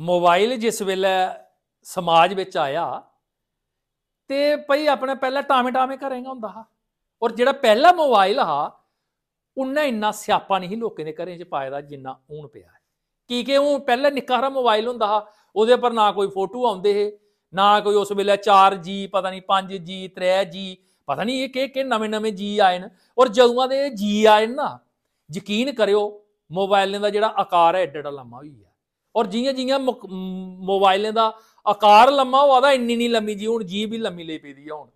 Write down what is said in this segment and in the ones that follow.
mobile ਜਿਸ ਵੇਲੇ ਸਮਾਜ ਵਿੱਚ ਆਇਆ ਤੇ ਭਈ ਆਪਣਾ ਪਹਿਲਾਂ ਟਾਵੇਂ ਟਾਵੇਂ ਕਰੇਗਾ ਹੁੰਦਾ ਹਾ ਔਰ ਜਿਹੜਾ ਪਹਿਲਾ ਮੋਬਾਈਲ ਹਾ ਉਹਨਾਂ ਇੰਨਾ ਸਿਆਪਾ ਨਹੀਂ ਲੋਕਾਂ ਦੇ ਘਰੇ ਚ ਪਾਇਦਾ ਜਿੰਨਾ ਹੁਣ ਪਿਆ ਕੀ ਕਿ ਉਹ ਪਹਿਲੇ ਨਿੱਕਾ ਮੋਬਾਈਲ ਹੁੰਦਾ ਹਾ ਉਹਦੇ ਪਰ ਨਾ ਕੋਈ ਫੋਟੋ ਆਉਂਦੇ ਹੈ ਨਾ ਕੋਈ ਉਸ ਵੇਲੇ 4G ਪਤਾ ਨਹੀਂ 5G 3G ਪਤਾ ਨਹੀਂ ਇਹ ਕਿ ਕਿ ਨਵੇਂ ਨਵੇਂ ਜੀ ਆਏ ਨੇ ਔਰ ਜਦੋਂ ਦੇ ਜੀ ਆਏ ਨਾ ਯਕੀਨ ਕਰਿਓ ਮੋਬਾਈਲ ਦਾ ਜਿਹੜਾ ਆਕਾਰ ਹੈ ਐਡਾ ਲੰਮਾ ਹੋਈ ਹੈ ਔਰ ਜੀਆਂ ਜੀਆਂ ਮੋਬਾਈਲਾਂ ਦਾ ਆਕਾਰ ਲੰਮਾ ਹੋ ਆਦਾ ਇੰਨੀ ਨਹੀਂ ਲੰਮੀ ਜੀ ਹੁਣ ਜੀਬ ਵੀ ਲੰਮੀ ਲੈ ਪਈ ਦੀ ਹੁਣ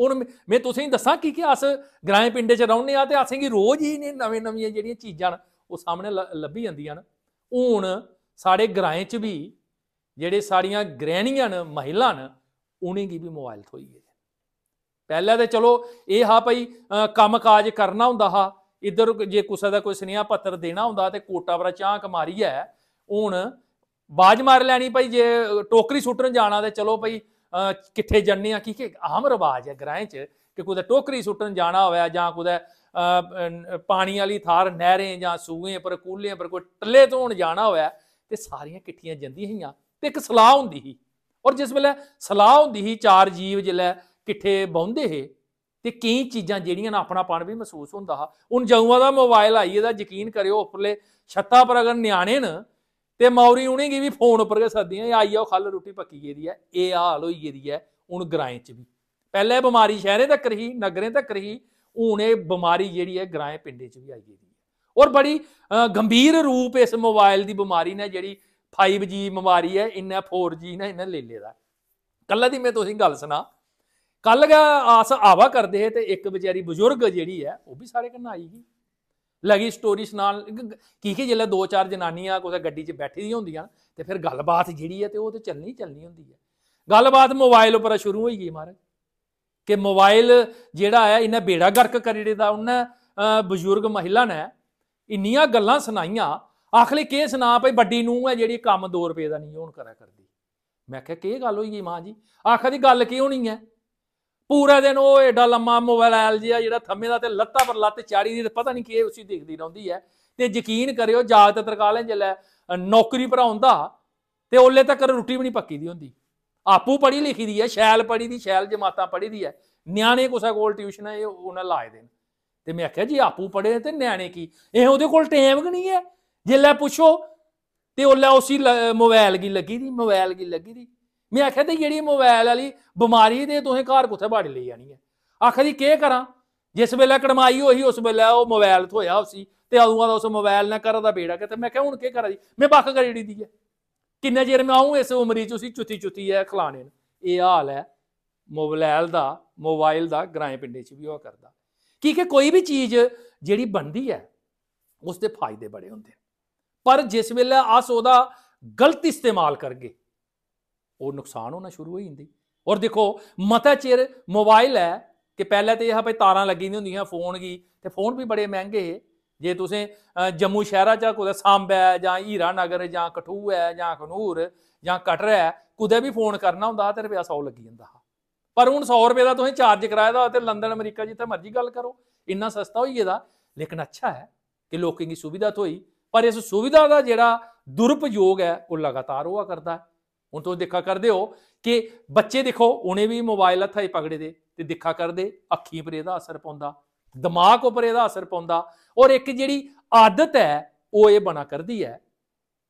ਹੁਣ ਮੈਂ ਤੁਸੇ ਹੀ ਦੱਸਾਂ ਕੀ ਕਿ ਅਸ ਗ੍ਰਾਮ ਪਿੰਡੇ ਚ ਰਹੌਨੇ ਆ ਤੇ ਅਸੀਂ ਕੀ ਰੋਜ਼ ਹੀ ਨੇ ਨਵੇਂ ਨਵੀਆਂ ਜਿਹੜੀਆਂ ਚੀਜ਼ਾਂ ਉਹ ਸਾਹਮਣੇ ਲੱਭੀ ਜਾਂਦੀਆਂ ਨਾ ਹੁਣ ਸਾਡੇ ਗ੍ਰਾਮ ਚ ਵੀ ਜਿਹੜੇ ਸਾਡੀਆਂ ਗ੍ਰਹਿਣੀਆਂ ਨੇ ਮਹਿਲਾਂ ਨੇ ਉਹਨਾਂ ਦੀ ਵੀ ਮੋਬਾਈਲ ਥੋਈ ਹੈ ਪਹਿਲਾਂ ਤੇ ਚਲੋ ਇਹ ਹਾ ਭਾਈ ਕੰਮ ਕਾਜ ਕਰਨਾ ਹੁੰਦਾ ਹਾ ਇਧਰ ਜੇ ਕਿਸੇ ਦਾ ਕੋਈ ਸਨੇਹਾ ਪੱਤਰ ਦੇਣਾ ਹੁੰਦਾ ਤੇ ਕੋਟਾ ਬਰਾ ਚਾਂਕ ਮਾਰੀ ਹੈ ਹੁਣ ਬਾਜ ਮਾਰ ਲੈਣੀ ਭਾਈ ਜੇ ਟੋਕਰੀ ਸੁੱਟਣ ਜਾਣਾ ਤੇ ਚਲੋ ਭਾਈ ਕਿੱਥੇ ਜੰਨੇ ਆ ਕੀ ਕਿ ਆਮ ਰਵਾਜ ਹੈ ਗ੍ਰਾਂ 'ਚ ਕਿ ਕੋਈ ਟੋਕਰੀ ਸੁੱਟਣ ਜਾਣਾ ਹੋਇਆ ਜਾਂ ਕੋਈ ਪਾਣੀ ਵਾਲੀ ਥਾਰ ਨਹਿਰੇ ਜਾਂ ਸੂਏ ਪਰ ਕੂਲੇ ਪਰ ਕੋਈ ਟੱਲੇ ਧੋਣ ਜਾਣਾ ਹੋਇਆ ਤੇ ਸਾਰੀਆਂ ਕਿੱਠੀਆਂ ਜਾਂਦੀਆਂ ਹੀਆਂ ਤੇ ਇੱਕ ਸਲਾਹ ਹੁੰਦੀ ਸੀ ਔਰ ਜਿਸ ਵੇਲੇ ਸਲਾਹ ਹੁੰਦੀ ਸੀ ਚਾਰ ਜੀਵ ਜਿਲੇ ਕਿੱਠੇ ਬੌਂਦੇ ਹੈ ਤੇ ਕਈ ਚੀਜ਼ਾਂ ਜਿਹੜੀਆਂ ਨਾ ਆਪਣਾ ਪਣ ਵੀ ਮਹਿਸੂਸ ਹੁੰਦਾ ਹੁਣ ਜਊਆਂ ਦਾ ਮੋਬਾਈਲ ਆਈ ਇਹਦਾ ਯਕੀਨ ਕਰਿਓ ਉੱਪਰਲੇ ਛੱਤਾਂ ਪਰ ਅਗਰ ਨਿਆਣੇ ਨੇ ਤੇ ਮੌਰੀ ਉਣੀ ਗਈ ਵੀ ਫੋਨ ਉੱਪਰ ਕੇ ਸੱਦੀਆਂ ਆਈ ਆਓ ਖਾਲ ਰੋਟੀ ਪੱਕੀ ਗਈ ਦੀ ਐ ਇਹ ਹਾਲ ਹੋਈ ਗਈ ਦੀ ਐ ਹੁਣ ਗਰਾਂ ਚ ਵੀ ਪਹਿਲੇ ਬਿਮਾਰੀ ਸ਼ਹਿਰੇ ਤੱਕ ਰਹੀ ਨਗਰੇ ਤੱਕ ਰਹੀ ਹੁਣ ਇਹ ਬਿਮਾਰੀ ਜਿਹੜੀ ਐ ਗਰਾਏ ਪਿੰਡੇ ਚ ਵੀ ਆਈ ਗਈ ਦੀ ਔਰ ਬੜੀ ਗੰਭੀਰ ਰੂਪ ਇਸ ਮੋਬਾਈਲ ਦੀ ਬਿਮਾਰੀ ਨੇ ਜਿਹੜੀ 5G ਬਿਮਾਰੀ ਐ ਇੰਨਾ 4G ਨਾ ਇੰਨਾ ਲੈ ਲੇਦਾ ਕੱਲਾ ਦੀ ਮੈਂ ਤੁਸੀਂ ਗੱਲ ਸੁਣਾ ਕੱਲ ਗਿਆ ਆਸ ਆਵਾ ਕਰਦੇ ਤੇ ਇੱਕ ਵਿਚਾਰੀ ਬਜ਼ੁਰਗ ਜਿਹੜੀ ਐ ਉਹ ਵੀ ਸਾਰੇ ਕੰਨ ਆਈ ਗਈ ਲਗੀ ਸਟੋਰੀਸ ਨਾਲ ਕੀ ਕੀ ਜਿਹੜਾ ਦੋ ਚਾਰ ਜਨਾਨੀਆਂ ਕੋਈ ਗੱਡੀ 'ਚ ਬੈਠੀ ਦੀ ਹੁੰਦੀਆਂ ਤੇ ਫਿਰ ਗੱਲਬਾਤ ਜਿਹੜੀ ਹੈ ਤੇ ਉਹ ਤੇ ਚੱਲਣੀ ਚੱਲਣੀ ਹੁੰਦੀ ਹੈ ਗੱਲਬਾਤ ਮੋਬਾਈਲ ਉੱਪਰ ਸ਼ੁਰੂ ਹੋਈ ਗਈ ਮਹਾਰਾਜ ਕਿ ਮੋਬਾਈਲ ਜਿਹੜਾ ਹੈ ਇਹਨੇ ਬੇੜਾ ਗਰਕ ਕਰੀ ਦਾ ਉਹਨੇ ਬਜ਼ੁਰਗ ਮਹਿਲਾ ਨੇ ਇੰਨੀਆਂ ਗੱਲਾਂ ਸੁਣਾਈਆਂ ਆਖਲੇ ਕੇਸ ਸੁਣਾ ਪਈ ਵੱਡੀ ਨੂੰ ਹੈ ਜਿਹੜੀ ਕੰਮ 2 ਰੁਪਏ ਦਾ ਨਹੀਂ ਹੋਣ ਕਰਿਆ ਕਰਦੀ ਮੈਂ ਕਿਹਾ ਕੀ ਗੱਲ ਹੋਈ ਗਈ ਮਾਂ ਜੀ ਆਖਰ ਦੀ ਗੱਲ ਕੀ ਹੋਣੀ ਹੈ ਪੂਰੇ ਦਿਨ ਉਹ ਐਡਾ ਲੰਮਾ ਮੋਬਾਈਲ ਜੀ ਜਿਹਾ ਜਿਹੜਾ ਥੰਮੇ ਦਾ ਤੇ ਲੱਤਾਂ ਪਰ ਲੱਤ ਚਾੜੀ ਦੀ ਤੇ ਪਤਾ ਨਹੀਂ ਕੀ ਉਸੇ ਦੇਖਦੀ ਰਹਿੰਦੀ ਹੈ ਤੇ ਯਕੀਨ ਕਰਿਓ ਜ਼ਿਆਦਾਤਰ ਕਾਲੇ ਲੈ ਨੌਕਰੀ ਭਰਾਉਂਦਾ ਤੇ ਉਹਲੇ ਤੱਕ ਰੋਟੀ ਵੀ ਨਹੀਂ ਪੱਕੀ ਦੀ ਹੁੰਦੀ ਆਪੂ ਪੜੀ ਲਿਖੀ ਦੀ ਹੈ ਸ਼ੈਲ ਪੜੀ ਦੀ ਸ਼ੈਲ ਜਮਾਤਾਂ ਪੜੀ ਦੀ ਹੈ ਨਿਆਣੇ ਕੋਸਾ ਕੋਲ ਟਿਊਸ਼ਨ ਇਹ ਉਹਨਾਂ ਲਾਏ ਦੇ ਤੇ ਮੈਂ ਆਖਿਆ ਜੀ ਆਪੂ ਪੜੇ ਤੇ ਨਿਆਣੇ ਕੀ ਇਹ ਉਹਦੇ ਕੋਲ ਟਾਈਮ ਵੀ ਨਹੀਂ ਹੈ ਜੇ ਲੈ ਪੁੱਛੋ ਤੇ ਲੈ ਉਸੇ ਮੋਬਾਈਲ ਕੀ ਲੱਗੀ ਦੀ ਮੋਬਾਈਲ ਕੀ ਲੱਗੀ ਦੀ ਮੈਂ ਆਖਿਆ ਤੇ ਜਿਹੜੀ ਮੋਬਾਈਲ ਵਾਲੀ ਬਿਮਾਰੀ ਦੇ ਤੁਸੀਂ ਘਰ ਕੁੱਥੇ ਬਾੜੀ ਲਈ ਜਾਣੀ ਹੈ ਆਖਰੀ ਕੀ ਕਰਾਂ ਜਿਸ ਵੇਲੇ ਕੜਮਾਈ ਹੋਈ ਉਸ ਵੇਲੇ ਉਹ ਮੋਬਾਈਲ ਥੋਇਆ ਸੀ ਤੇ ਆਉਂਗਾ ਉਸ ਮੋਬਾਈਲ ਨਾਲ ਕਰਾਂ ਦਾ ਬੇੜਾ ਕਿਤੇ ਮੈਂ ਕਿਹਾ ਹੁਣ ਕੀ ਕਰਾਂ ਜੀ ਮੈਂ ਬੱਕ ਕਰੀ ਦੀ ਦੀ ਹੈ ਕਿੰਨੇ ਜੇਰ ਮੈਂ ਆਉਂ ਇਸ ਉਮਰੀ ਚ ਉਸੀ ਚੁੱਤੀ ਚੁੱਤੀ ਐ ਖਲਾਣੇ ਨੇ ਇਹ ਹਾਲ ਹੈ ਮੋਬਾਈਲ ਦਾ ਮੋਬਾਈਲ ਦਾ ਗ੍ਰਾਂਏ ਪਿੰਡੇ ਚ ਵੀ ਉਹ ਕਰਦਾ ਕੀ ਕਿ ਕੋਈ ਵੀ ਚੀਜ਼ ਜਿਹੜੀ ਬਣਦੀ ਹੈ ਉਸ ਦੇ ਫਾਇਦੇ ਬੜੇ ਹੁੰਦੇ ਪਰ ਜਿਸ ਵੇਲੇ ਆ ਸੋਦਾ ਗਲਤ ਇਸਤੇਮਾਲ ਕਰਗੇ ਉਹ ਨੁਕਸਾਨ ਹੋਣਾ ਸ਼ੁਰੂ ਹੋ ਜਾਂਦੀ ਔਰ ਦੇਖੋ ਮਤਾ ਚਿਰ ਮੋਬਾਈਲ ਹੈ ਕਿ ਪਹਿਲਾਂ ਤੇ ਇਹ ਭਾਈ ਤਾਰਾਂ ਲੱਗੀ ਨਹੀਂ ਹੁੰਦੀਆਂ ਫੋਨ ਕੀ ਤੇ ਫੋਨ ਵੀ ਬੜੇ ਮਹਿੰਗੇ ਜੇ ਤੁਸੀਂ ਜੰਮੂ ਸ਼ਹਿਰਾ ਚ ਕੋਈ ਸਾਂਬਾ ਜਾਂ ਹੀਰਾ ਨਗਰ ਜਾਂ ਕਠੂਆ ਹੈ ਜਾਂ ਖਨੂਰ ਜਾਂ ਕਟਰਾ ਹੈ ਕੁਦੇ ਵੀ ਫੋਨ ਕਰਨਾ ਹੁੰਦਾ ਤੇ ਰੁਪਿਆ 100 ਲੱਗੀ ਜਾਂਦਾ ਪਰ ਹੁਣ 100 ਰੁਪਏ ਦਾ ਤੁਸੀਂ ਚਾਰਜ ਕਰਾਇਆ ਦਾ ਤੇ ਲੰਡਨ ਅਮਰੀਕਾ ਜਿੱਥੇ ਮਰਜ਼ੀ ਗੱਲ ਕਰੋ ਇੰਨਾ ਸਸਤਾ ਹੋਈ ਇਹਦਾ ਲੇਕਿਨ ਅੱਛਾ ਹੈ ਕਿ ਲੋਕਾਂ ਦੀ ਸੁਵਿਧਾ ਤੋਂ ਹੋਈ ਪਰ ਇਸ ਸੁਵਿਧਾ ਦਾ ਜਿਹੜਾ ਦੁਰਪਯੋਗ ਹੈ ਉਹ ਲਗਾਤਾਰ ਹੋਆ ਕਰਦਾ ਹੈ ਹੁਣ ਤੁਸੀਂ ਦੇਖਾ ਕਰਦੇ ਹੋ ਕਿ ਬੱਚੇ ਦੇਖੋ ਉਹਨੇ ਵੀ ਮੋਬਾਈਲ ਹੱਥਾਂ 'ਚ ਪਕੜੇ ਦੇ ਤੇ ਦੇਖਾ ਕਰਦੇ ਅੱਖੀਂ ਪਰ ਇਹਦਾ ਅਸਰ ਪਾਉਂਦਾ ਦਿਮਾਗ ਉੱਪਰ ਇਹਦਾ ਅਸਰ ਪਾਉਂਦਾ ਔਰ ਇੱਕ ਜਿਹੜੀ ਆਦਤ ਹੈ ਉਹ ਇਹ ਬਣਾ ਕਰਦੀ ਹੈ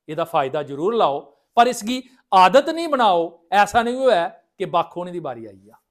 ਇਹਦਾ ਫਾਇਦਾ ਜ਼ਰੂਰ ਲਾਓ ਪਰ ਇਸ ਦੀ ਆਦਤ ਨਹੀਂ ਬਣਾਓ ਐਸਾ ਨਹੀਂ ਹੋਇਆ ਕਿ ਬਾਖੋਣੇ ਦੀ ਵਾਰੀ ਆਈ ਆ